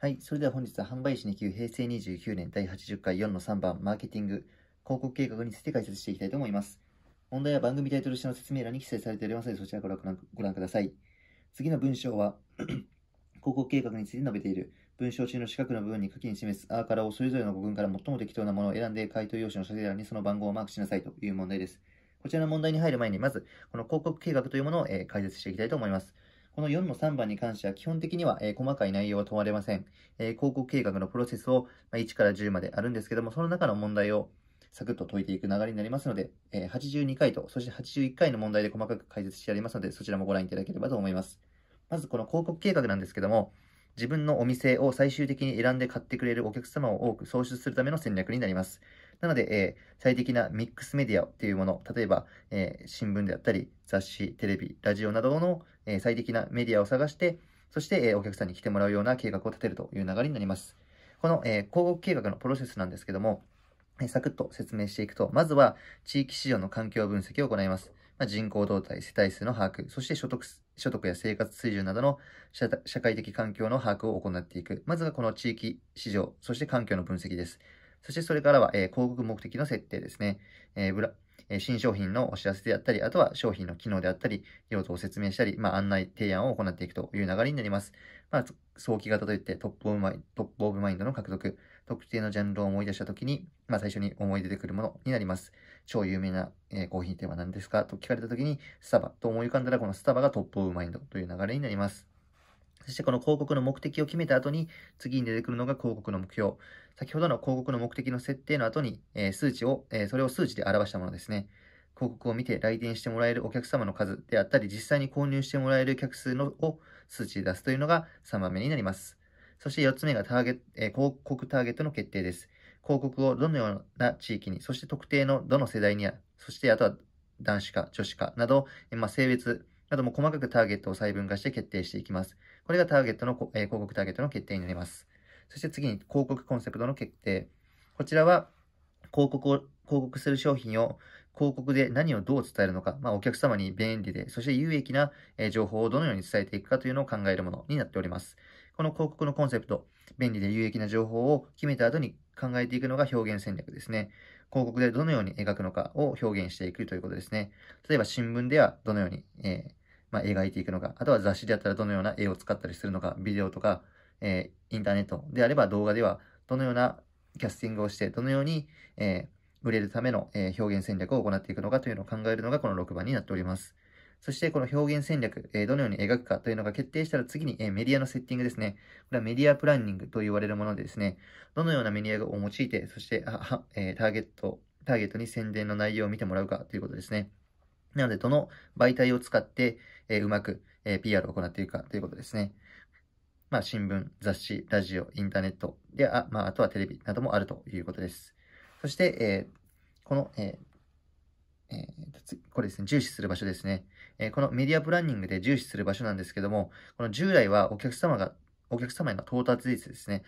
はい。それでは本日は販売士2級平成29年第80回4の3番マーケティング広告計画について解説していきたいと思います。問題は番組タイトル下の説明欄に記載されておりますので、そちらからご覧ください。次の文章は 広告計画について述べている。文章中の四角の部分に書きに示すあーからをそれぞれの語群から最も適当なものを選んで回答用紙の書籍欄にその番号をマークしなさいという問題です。こちらの問題に入る前に、まず、この広告計画というものを、えー、解説していきたいと思います。この4の3番に関しては基本的には、えー、細かい内容は問われません、えー、広告計画のプロセスを、まあ、1から10まであるんですけども、その中の問題をサクッと解いていく流れになりますので、えー、82回と、そして81回の問題で細かく解説してありますので、そちらもご覧いただければと思います。まずこの広告計画なんですけども、自分のお店を最終的に選んで買ってくれるお客様を多く創出するための戦略になります。なので、えー、最適なミックスメディアというもの、例えば、えー、新聞であったり、雑誌、テレビ、ラジオなどの、えー、最適なメディアを探して、そして、えお客さんに来てもらうような計画を立てるという流れになります。この、え広告計画のプロセスなんですけども、えサクッと説明していくと、まずは地域市場の環境分析を行います。まあ、人口動態、世帯数の把握、そして所得所得や生活水準などの社会的環境の把握を行っていく。まずはこの地域市場、そして環境の分析です。そしてそれからは、え広告目的の設定ですね。えブラ新商品のお知らせであったり、あとは商品の機能であったり、用途を説明したり、まあ、案内提案を行っていくという流れになります。まあ、早期型といってトップオブマイトップオブマインドの獲得、特定のジャンルを思い出したときに、まあ、最初に思い出てくるものになります。超有名な、えー、コーヒー店は何ですかと聞かれたときに、スタバと思い浮かんだら、このスタバがトップオブマインドという流れになります。そしてこの広告の目的を決めた後に、次に出てくるのが広告の目標。先ほどの広告の目的の設定の後に、えー、数値を、えー、それを数値で表したものですね。広告を見て来店してもらえるお客様の数であったり、実際に購入してもらえる客数のを数値で出すというのが3番目になります。そして4つ目がターゲット、えー、広告ターゲットの決定です。広告をどのような地域に、そして特定のどの世代にや、そしてあとは男子か女子かなど、まあ、性別なども細かくターゲットを細分化して決定していきます。これがターゲットの、えー、広告ターゲットの決定になります。そして次に広告コンセプトの決定。こちらは広告を、広告する商品を広告で何をどう伝えるのか、まあ、お客様に便利で、そして有益な情報をどのように伝えていくかというのを考えるものになっております。この広告のコンセプト、便利で有益な情報を決めた後に考えていくのが表現戦略ですね。広告でどのように描くのかを表現していくということですね。例えば新聞ではどのように、えー、まあ、描いていくのか、あとは雑誌であったらどのような絵を使ったりするのか、ビデオとか、えー、インターネットであれば動画ではどのようなキャスティングをして、どのように、えー、売れるための、えー、表現戦略を行っていくのかというのを考えるのがこの6番になっております。そしてこの表現戦略、えどのように描くかというのが決定したら次に、えメディアのセッティングですね。これはメディアプランニングと言われるものでですね、どのようなメディアを用いて、そして、えターゲット、ターゲットに宣伝の内容を見てもらうかということですね。なので、どの媒体を使って、えうまく、え PR を行っているかということですね。まあ、新聞、雑誌、ラジオ、インターネットで、あ,、まあ、あとはテレビなどもあるということです。そして、えー、この、えーえー、これですね、重視する場所ですね、えこのメディアプランニングで重視する場所なんですけども、この従来はお客様が、お客様への到達率ですね。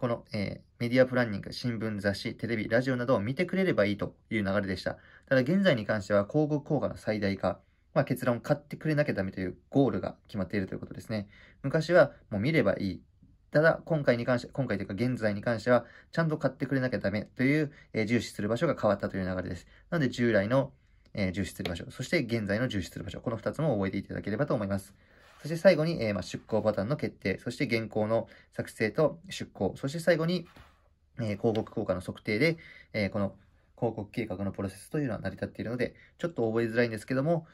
この、えー、メディアプランニング、新聞、雑誌、テレビ、ラジオなどを見てくれればいいという流れでした。ただ現在に関しては広告効果の最大化、まあ、結論買ってくれなきゃダメというゴールが決まっているということですね。昔はもう見ればいい。ただ、今回に関して、今回というか現在に関しては、ちゃんと買ってくれなきゃダメという、えー、重視する場所が変わったという流れです。なので、従来の、えー、重視する場所、そして現在の重視する場所、この2つも覚えていただければと思います。そして最後に、えー、まあ、出稿パターンの決定、そして原稿の作成と出稿、そして最後に、えー、広告効果の測定で、えー、この広告計画のプロセスというのは成り立っているので、ちょっと覚えづらいんですけども、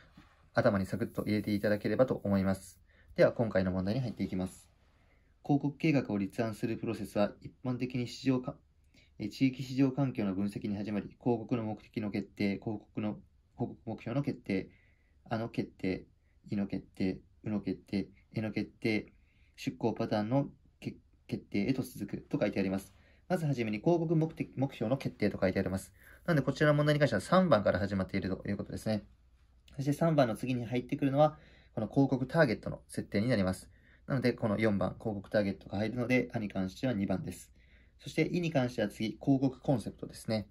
頭にサクッと入れていただければと思います。では、今回の問題に入っていきます。広告計画を立案するプロセスは、一般的に市場か、地域市場環境の分析に始まり、広告の目的の決定、広告の、広告目標の決定、あの決定、いの決定、うの決定、への決定、出向パターンの決定へと続くと書いてあります。まずはじめに広告目的目標の決定と書いてあります。なのでこちらの問題に関しては3番から始まっているということですね。そして3番の次に入ってくるのは、この広告ターゲットの設定になります。なので、この4番、広告ターゲットが入るので、あに関しては2番です。そして、いに関しては次、広告コンセプトですね。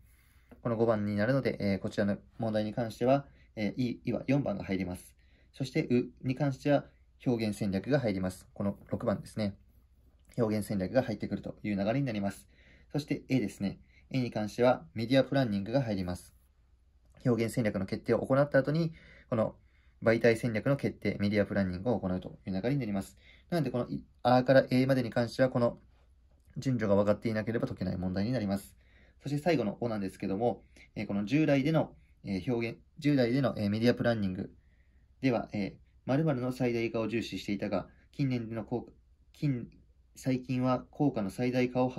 この5番になるので、えー、こちらの問題に関しては、えー、いは4番が入ります。そして、うに関しては表現戦略が入ります。この6番ですね。表現戦略が入ってくるという流れになります。そして A ですね。A に関してはメディアプランニングが入ります。表現戦略の決定を行った後に、この媒体戦略の決定、メディアプランニングを行うという流れになります。なので、この R から A までに関しては、この順序が分かっていなければ解けない問題になります。そして最後の O なんですけども、この従来での表現、従来でのメディアプランニングでは、えー、〇〇の最大化を重視していたが、近年での効果、近、最近は効果の最大化を、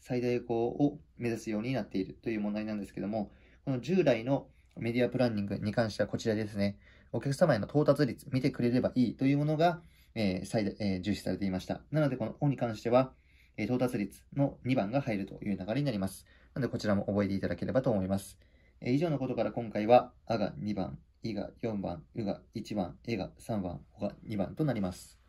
最大化を目指すようになっているという問題なんですけども、この従来のメディアプランニングに関してはこちらですね。お客様への到達率、見てくれればいいというものが、えー、最大、えー、重視されていました。なので、このおに関しては、えー、到達率の2番が入るという流れになります。なので、こちらも覚えていただければと思います。えー、以上のことから今回は、あが2番、いが4番、うが1番、えが3番、ほが2番となります。